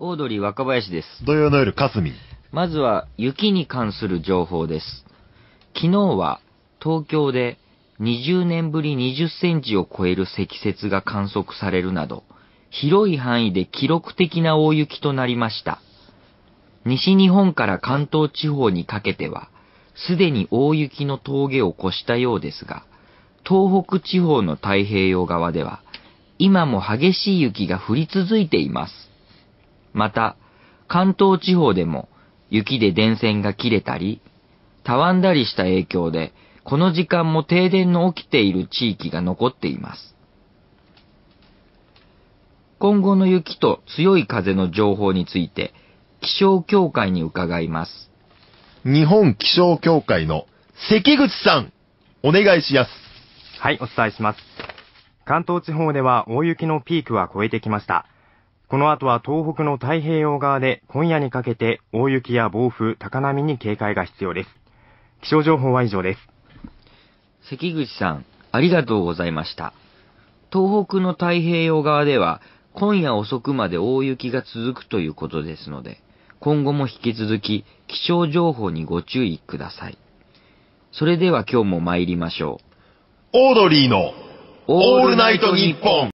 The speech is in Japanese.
オードリー若林です。土曜の夜、かすみ。まずは雪に関する情報です。昨日は東京で20年ぶり20センチを超える積雪が観測されるなど、広い範囲で記録的な大雪となりました。西日本から関東地方にかけては、すでに大雪の峠を越したようですが、東北地方の太平洋側では、今も激しい雪が降り続いています。また、関東地方でも雪で電線が切れたり、たわんだりした影響で、この時間も停電の起きている地域が残っています。今後の雪と強い風の情報について、気象協会に伺います。日本気象協会の関口さん、お願いします。はい、お伝えします。関東地方では大雪のピークは超えてきました。この後は東北の太平洋側で今夜にかけて大雪や暴風、高波に警戒が必要です。気象情報は以上です。関口さん、ありがとうございました。東北の太平洋側では今夜遅くまで大雪が続くということですので、今後も引き続き気象情報にご注意ください。それでは今日も参りましょう。オードリーのオールナイトニッポン